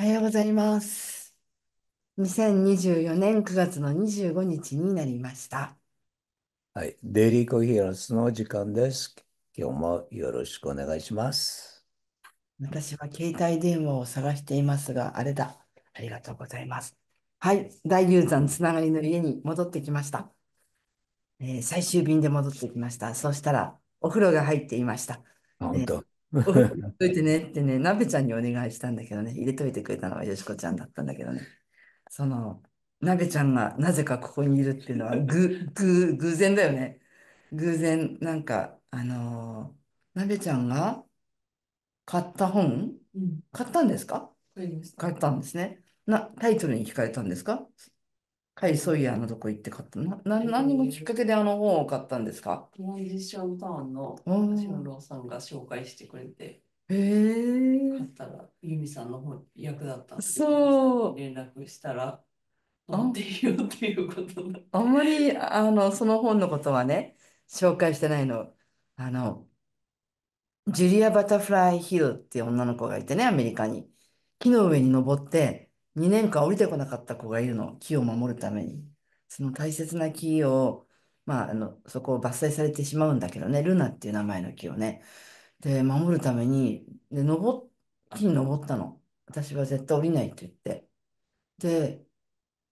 おはようございます。2024年9月の25日になりました。はい。デイリーコーヒースの時間です。今日もよろしくお願いします。私は携帯電話を探していますが、あれだ。ありがとうございます。はい。大雄山つながりの家に戻ってきました。えー最終便で戻ってきました。そしたら、お風呂が入っていました。本当。お入れといてねってね、なべちゃんにお願いしたんだけどね、入れといてくれたのはよしこちゃんだったんだけどね。その、なべちゃんがなぜかここにいるっていうのは、ぐ、ぐ、偶然だよね。偶然、なんか、あのー、なべちゃんが買った本、買ったんですか買ったんですね。な、タイトルに惹かれたんですかカイ・ソイヤーのとこ行って買ったな、な、何がきっかけであの本を買ったんですかトランジションターンの俊郎さんが紹介してくれて、へえ。買ったら、ユミさんの本役だったってそう連絡したら、あんていうよっていうことあんまり、あの、その本のことはね、紹介してないの。あの、ジュリア・バタフライ・ヒルっていう女の子がいてね、アメリカに。木の上に登って、2年間降りてこなかった子がいるの、木を守るために。その大切な木を、まあ、あのそこを伐採されてしまうんだけどね、ルナっていう名前の木をね。で、守るために、で、登木に登ったの。私は絶対降りないって言って。で、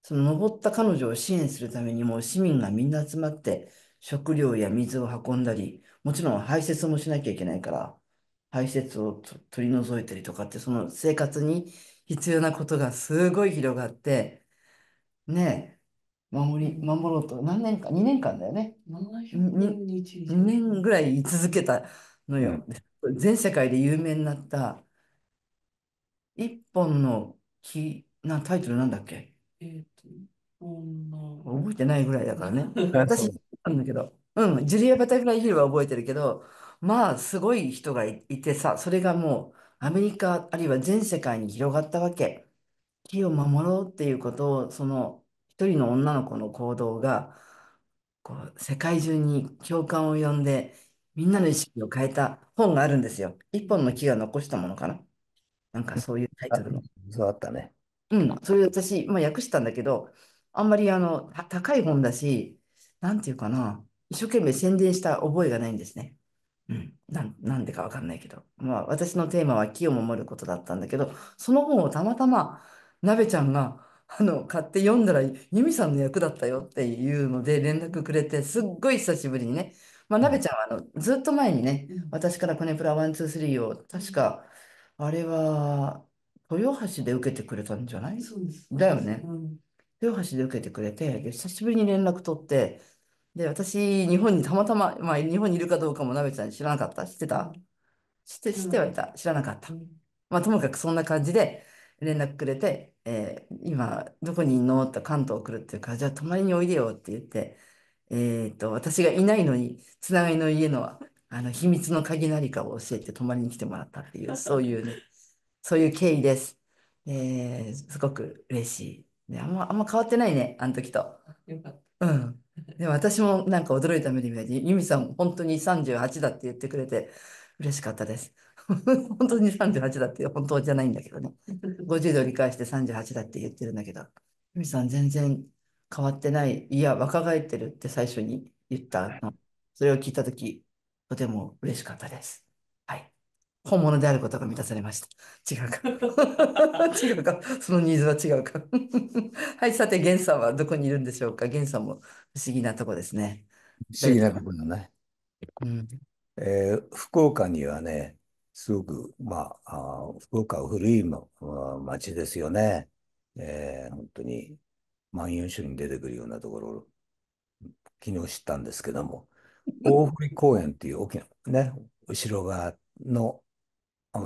その登った彼女を支援するためにもう市民がみんな集まって食料や水を運んだり、もちろん排泄もしなきゃいけないから、排泄を取り除いたりとかって、その生活に必要なことがすごい広がって、ねえ、守り、守ろうと、何年か、2年間だよね。2, 2年ぐらい居続けたのよ。全世界で有名になった一本の木、な、タイトルなんだっけえっと、覚えてないぐらいだからね。私、なんだけど、うん、ジュリア・バタフライヒルは覚えてるけど、まあ、すごい人がいてさ、それがもう、アメリカ、あるいは全世界に広がったわけ。木を守ろうっていうことを、その一人の女の子の行動が、こう、世界中に共感を呼んで、みんなの意識を変えた本があるんですよ。一本の木が残したものかな。なんかそういうタイトルの。そうあったね。うん、それ私、まあ、訳したんだけど、あんまりあの、た高い本だし、なんていうかな、一生懸命宣伝した覚えがないんですね。うん、ななんでかわかんないけど、まあ、私のテーマは木を守ることだったんだけどその本をたまたまなべちゃんがあの買って読んだらユミさんの役だったよっていうので連絡くれてすっごい久しぶりにね、まあ、なべちゃんはあのずっと前にね私からコネプラ123を確かあれは豊橋で受けてくれたんじゃないだよね。豊橋で受けてくれて久しぶりに連絡取ってで、私、日本にたまたま、まあ、日本にいるかどうかもなべちゃん知らなかった。知ってた知って、知ってはいた。知らなかった。まあ、ともかくそんな感じで連絡くれて、えー今、どこにいんのって関東来るっていうかじゃあ泊まりにおいでよって言って、えっと、私がいないのに、つながりの家の、あの、秘密の鍵なりかを教えて泊まりに来てもらったっていう、そういうね、そういう経緯です。えーすごく嬉しい。で、あんま、あんま変わってないね、あの時と。よかった。うん。でも私もなんか驚いた目で見らて、ユミさん本当に38だって言ってくれて嬉しかったです。本当に38だって本当じゃないんだけどね。50度理解して38だって言ってるんだけど、ユミさん全然変わってない、いや、若返ってるって最初に言ったの。それを聞いたとき、とても嬉しかったです。本物であることが満たされました。違うか。違うか。そのニーズは違うか。はい、さて、源さんはどこにいるんでしょうか。源さんも不思議なとこですね。不思議なとこだね。うん、えー、福岡にはね、すごく、まあ、あ福岡は古い、ま、あ、町ですよね。えー、本当に、万葉集に出てくるようなところ、昨日知ったんですけども、大堀公園っていう大きなね、後ろ側の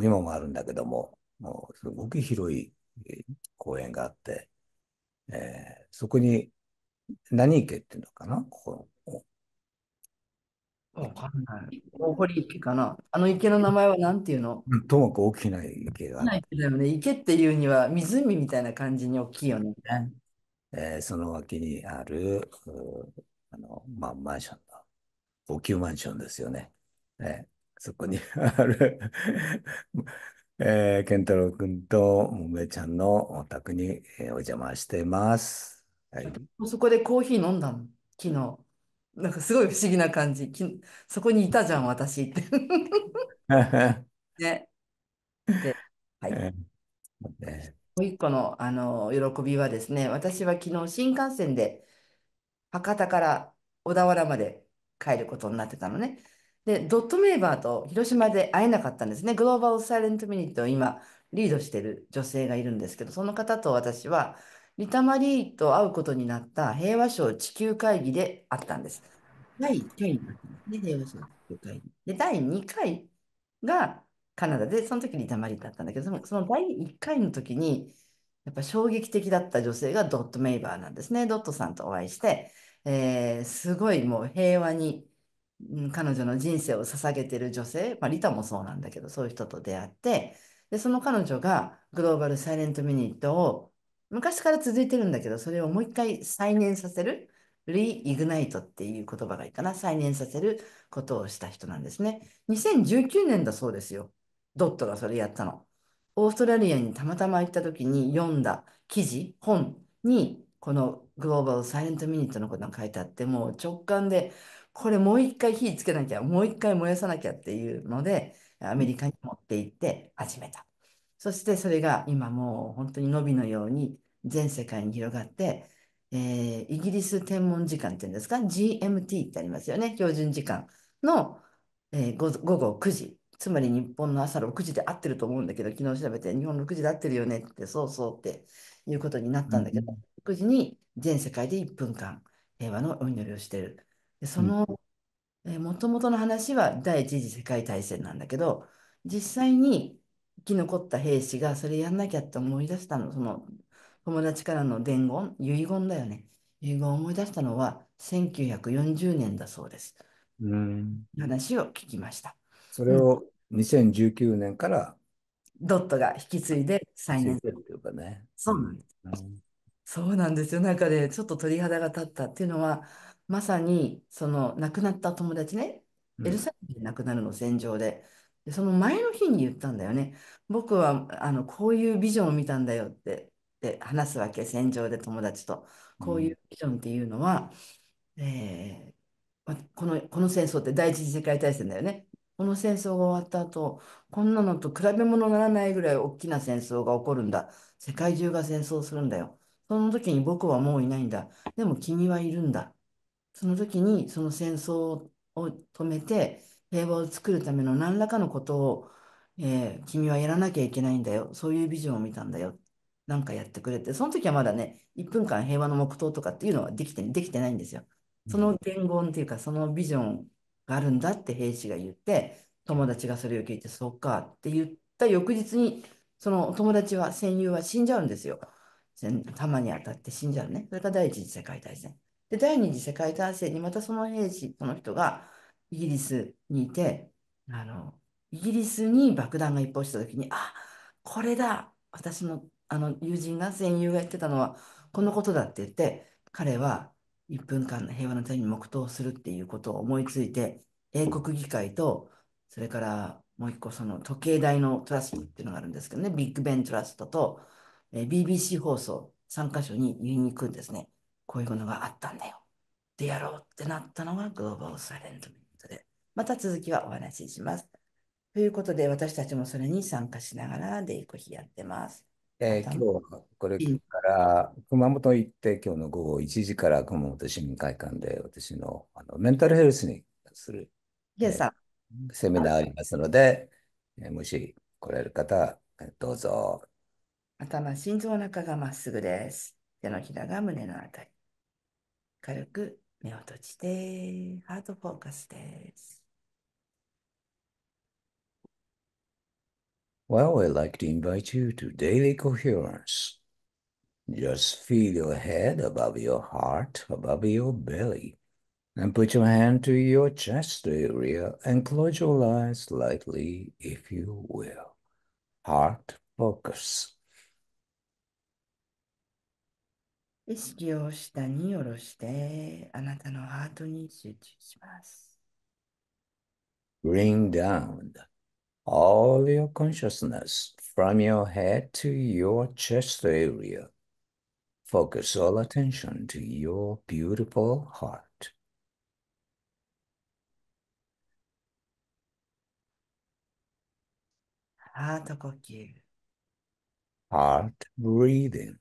今もあるんだけども、もうすごく広い公園があって、えー、そこに何池っていうのかなここわかんない。大堀池かな。あの池の名前は何ていうのともかく大きな池が。ない池ね。池っていうには湖みたいな感じに大きいよね。えー、その脇にある、あの、まあ、マンションの、高級マンションですよね。えそこに ある えー、ケンタロウ君ともめちゃんのお宅にお邪魔してます。はい、そこでコーヒー飲んだの、昨日。なんかすごい不思議な感じ。きそこにいたじゃん、私って。ね。で、はい。えー、もう一個の、あの喜びはですね、私は昨日新幹線で博多から小田原まで帰ることになってたのね。で、ドットメイバーと広島で会えなかったんですね。グローバルサイレントミニットを今リードしてる女性がいるんですけど、その方と私は、リタマリーと会うことになった平和賞地球会議で会ったんです。第1回で平和賞地球会議。で、第2回がカナダで、その時リタマリーだったんだけど、そのその第1回の時に、やっぱ衝撃的だった女性がドットメイバーなんですね。ドットさんとお会いして、えー、すごいもう平和にうん、彼女の人生を捧げてる女性、まあ、リタもそうなんだけど、そういう人と出会って、で、その彼女がグローバルサイレントミニットを昔から続いてるんだけど、それをもう一回再燃させる、リイグナイトっていう言葉がいいかな、再燃させることをした人なんですね。2019年だそうですよ。ドットがそれやったの。オーストラリアにたまたま行った時に読んだ記事、本に、このグローバルサイレントミニットのことが書いてあって、もう直感で、これもう一回火つけなきゃ、もう一回燃やさなきゃっていうので、アメリカに持って行って始めた。そしてそれが今もう本当に伸びのように全世界に広がって、えー、イギリス天文時間っていうんですか、GMT ってありますよね、標準時間の、えー、午後9時。つまり日本の朝6時で合ってると思うんだけど、昨日調べて日本6時で合ってるよねって、そうそうっていうことになったんだけど、うん、6時に全世界で1分間平和のお祈りをしてる。その、えー、元々の話は第一次世界大戦なんだけど、実際に生き残った兵士がそれやんなきゃって思い出したの、その友達からの伝言、遺言だよね。遺言を思い出したのは1940年だそうです。うん話を聞きました。それを2019年からドットが引き継いで再教え燃。るというかね。そうなんです。うんそうなんですよ。ちょっと鳥肌が立ったっていうのは、まさにその亡くなった友達ね、エルサレムで亡くなるの、戦場で。で、その前の日に言ったんだよね。僕はあのこういうビジョンを見たんだよってって話すわけ、戦場で友達と。こういうビジョンっていうのは、えー、このこの戦争って第一次世界大戦だよね。この戦争が終わった後、こんなのと比べ物にならないぐらい大きな戦争が起こるんだ。世界中が戦争するんだよ。その時に僕はもういないんだ。でも君はいるんだ。その時にその戦争を止めて平和を作るための何らかのことを、えー、君はやらなきゃいけないんだよ。そういうビジョンを見たんだよ。なんかやってくれて、その時はまだね、1分間平和の黙祷とかっていうのはできてできてないんですよ。その伝言っていうか、そのビジョンがあるんだって兵士が言って、友達がそれを聞いて、そうかって言った翌日に、その友達は、戦友は死んじゃうんですよ。たまに当たって死んじゃうね。それが第一次世界大戦。で、第二次世界大戦にまたその兵士、その人がイギリスにいて、あの、イギリスに爆弾が一報した時に、あ、これだ私のあの友人が、戦友が言ってたのは、このことだって言って、彼は1分間の平和のために黙祷するっていうことを思いついて、英国議会と、それからもう一個その時計台のトラストっていうのがあるんですけどね、ビッグベントラストと、え BBC 放送3カ所に言いに行くんですね。こういうものがあったんだよ。でやろうってなったのがグローバルサイレントメントで、また続きはお話しします。ということで、私たちもそれに参加しながら、デイコヒやってます。えー、今日はこれから熊本行って、今日の午後1時から熊本市民会館で私のあのメンタルヘルスにする、えー、セミナーありますので、えー、もし来れる方、どうぞ。頭、心臓、中がまっすぐです。手のひらが胸のあたり。軽く目を閉じて、ハートフォーカスです。Well, I'd like to invite you to daily coherence. Just feel your head above your heart, above your belly, and put your hand to your chest area and close your eyes lightly if you will. Heart focus. 意識を下に下ろして、あなたのハートに集中します。Bring down all your consciousness from your head to your chest area. Focus all attention to your beautiful heart. Heart breathing.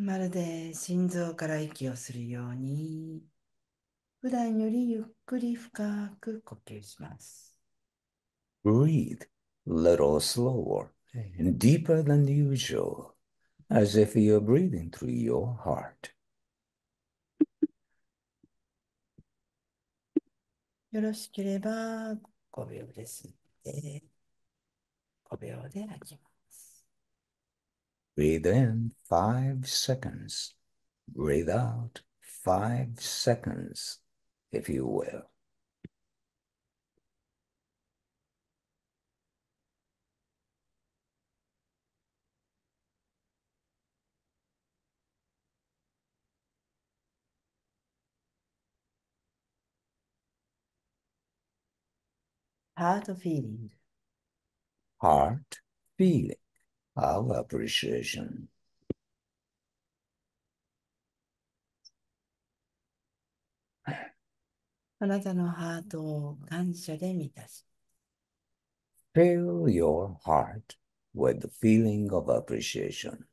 まるで心臓から息をするように、普段よりゆっくり深く呼吸します。Breathe little slower and deeper than usual, as if you're breathing through your heart. よろしければ5秒ですので、5秒で開きます。Breathe in five seconds. Breathe out five seconds, if you will. Heart of feeling. Heart feeling. our appreciation. Fill your heart with the feeling of appreciation.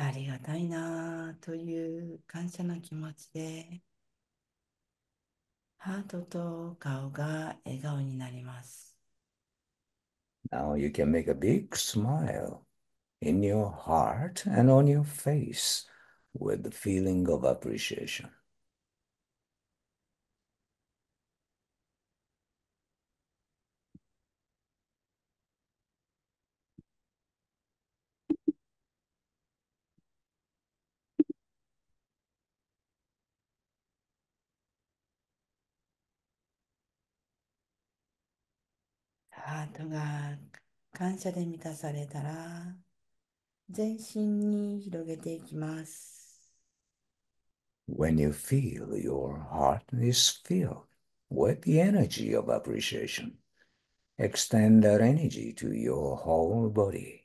ありがたいなという感謝の気持ちでハートと顔が笑顔になります。Now you can make a big smile in your heart and on your face with the feeling of appreciation. ートが感謝で満たされたら、全身に広げていきます。When you feel your heart is filled with the energy of appreciation, extend that energy to your whole body.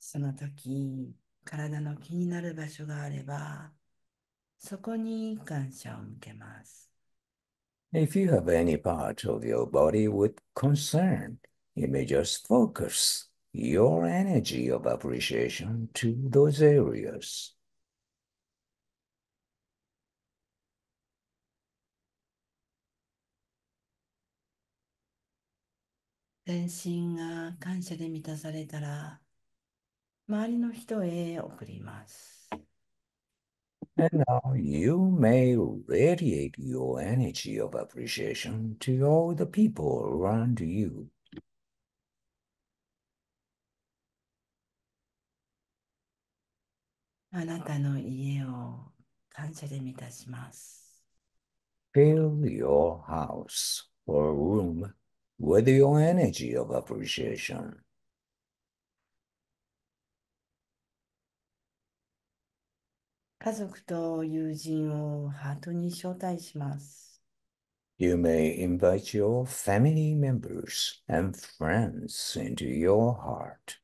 その時、体の気になる場所があれば、そこに感謝を向けます。If you have any part of your body with concern, you may just focus your energy of appreciation to those areas. Tensinga 感謝で満たされたら、周りの人へ送ります。and now you may radiate your energy of appreciation to all the people around you. Fill your house or room with your energy of appreciation. 家族と友人をハートに招待します。You may invite your family members and friends into your heart.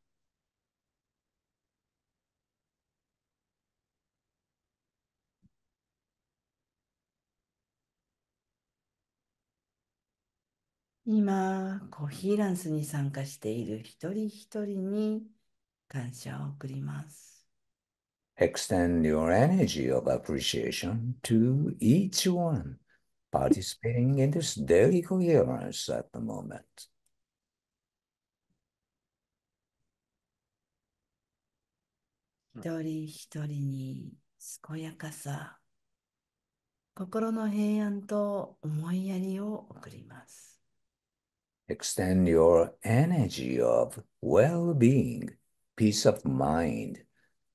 今、コヒーランスに参加している一人一人に感謝を送ります。Extend your energy of appreciation to each one participating in this daily coherence at the moment. Hitori hitori ni sukoyakasa, kokoro no heian to Extend your energy of well-being, peace of mind,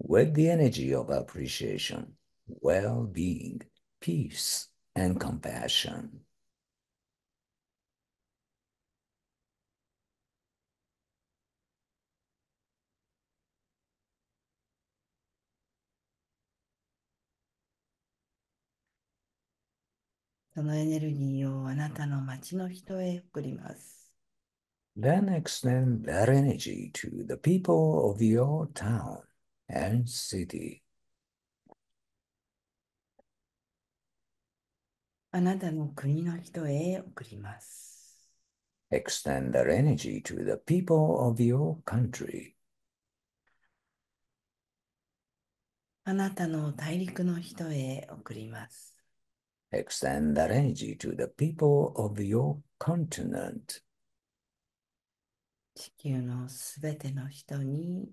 with the energy of appreciation, well being, peace, and compassion. Then extend that energy to the people of your town. and city. あなたの国の人へ送ります。Extend their energy to the people of your country. あなたの大陸の人へ送ります。Extend that energy to the people of your continent. 地球のすべての人に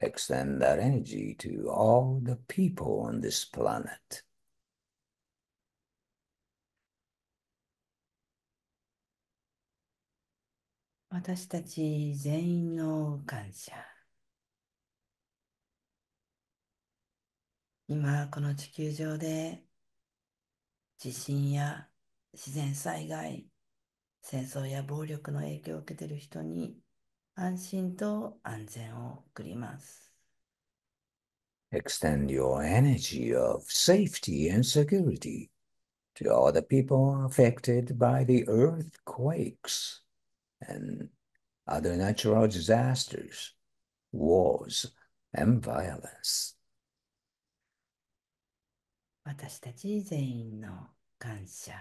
extend that energy to all the people on this planet. 今この地球上で地震や自然災害戦争や暴力の影響を受けている人に安心と安全を送ります。Extend your energy of safety and security to all the people affected by the earthquakes and other natural disasters, wars, and violence. 私たち全員の感謝、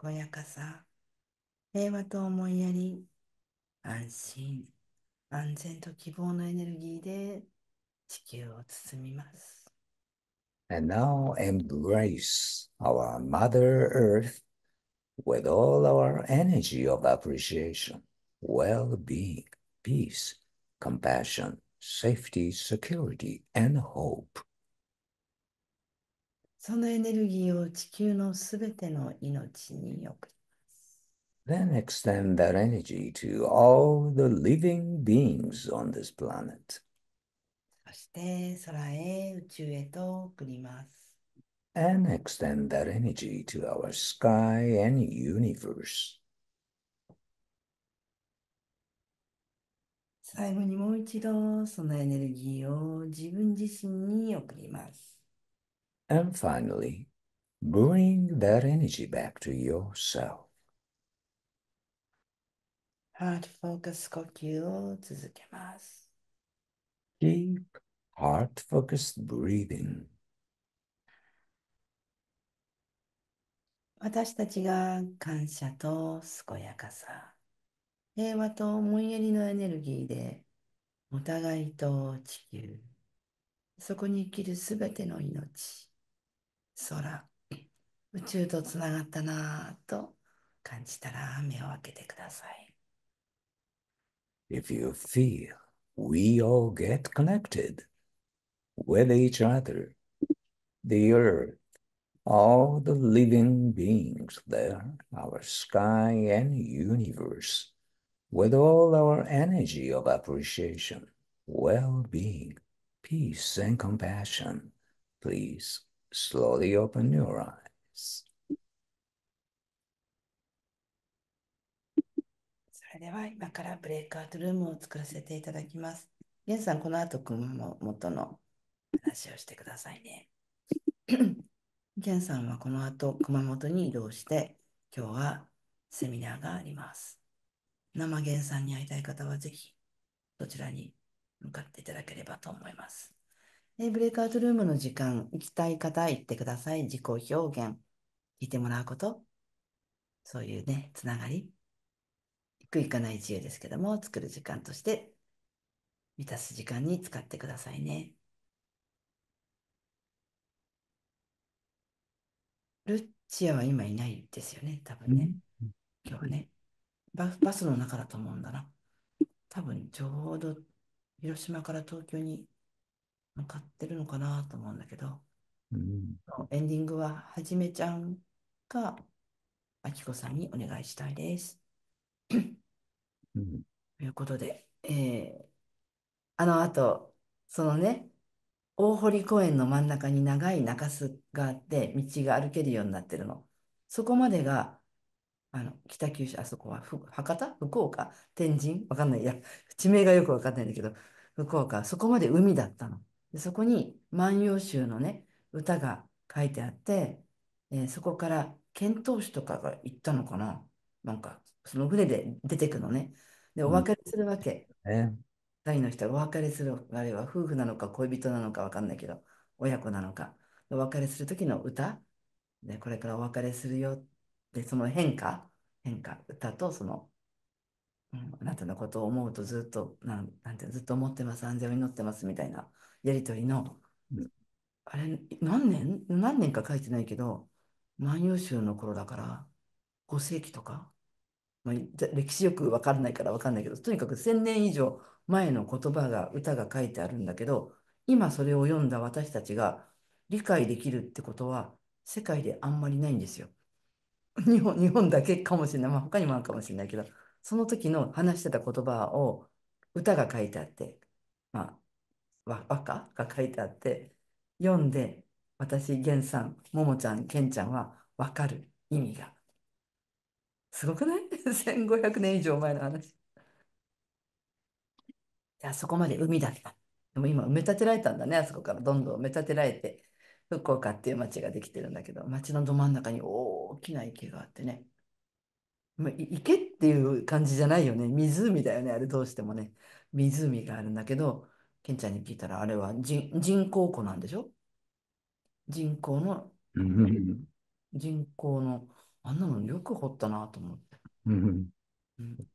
健やかさ、平和と思いやり、安心、安全と希望のエネルギーで地球を包みます。And now embrace our Mother Earth with all our energy of appreciation, well being, peace, compassion, safety, security, and hope. そのエネルギーを地球のすべての命に送っ then extend that energy to all the living beings on this planet. And extend that energy to our sky and universe. And finally, bring that energy back to yourself. heart focus 呼吸を続けます。Deep heart focused breathing. 私たちが感謝と健やかさ、平和と思いやりのエネルギーで、お互いと地球、そこに生きるすべての命、空、宇宙とつながったなぁと感じたら目を開けてください。If you feel we all get connected with each other, the earth, all the living beings there, our sky and universe, with all our energy of appreciation, well being, peace, and compassion, please slowly open your eyes. では今からブレイクアウトルームを作らせていただきます。ゲンさん、この後熊本の話をしてくださいね。ゲ ンさんはこの後熊本に移動して、今日はセミナーがあります。生ゲンさんに会いたい方はぜひ、そちらに向かっていただければと思います。でブレイクアウトルームの時間、行きたい方行ってください。自己表現、聞いてもらうこと、そういうね、つながりくいかない自由ですけども、作る時間として満たす時間に使ってくださいね。ルッチアは今いないですよね、多分ね。今日はね。ババスの中だと思うんだな。多分ちょうど広島から東京に向かってるのかなと思うんだけど、うん、エンディングははじめちゃんかあきこさんにお願いしたいです。ということで、えーあの、あと、そのね、大堀公園の真ん中に長い中州があって、道が歩けるようになってるの。そこまでが、あの、北九州、あそこは、博多福岡天神わかんない。いや、地名がよくわかんないんだけど、福岡、そこまで海だったの。で、そこに万葉集のね、歌が書いてあって、えーそこから遣唐使とかが行ったのかななんか、その船で出てくのね。で、お別れするわけ。うん、2人の人がお別れする、あるいは夫婦なのか恋人なのか分かんないけど、親子なのか。お別れする時の歌。で、これからお別れするよ。で、その変化、変化、歌とその、うん、あなたのことを思うとずっと、なんなんてずっと思ってます、安全を祈ってますみたいなやりとりの、うん、あれ、何年何年か書いてないけど、万葉集の頃だから、5世紀とかまあ、歴史よく分からないから分かんないけどとにかく1,000年以上前の言葉が歌が書いてあるんだけど今それを読んだ私たちが理解できるってことは世界であんまりないんですよ。日本日本だけかもしれない、まあ、他にもあるかもしれないけどその時の話してた言葉を歌が書いてあって、まあ、和歌が書いてあって読んで私源さんももちゃんけんちゃんは分かる意味がすごくない1500年以上前の話。いや、そこまで海だった。でも今埋め立てられたんだね、あそこからどんどん埋め立てられて、福岡っていう町ができてるんだけど、町のど真ん中に大きな池があってね。まあ、池っていう感じじゃないよね。湖だよね、あれどうしてもね。湖があるんだけど、ケンちゃんに聞いたら、あれは人人工湖なんでしょ人工の、人工の、あんなのよく掘ったなと思って。嗯嗯。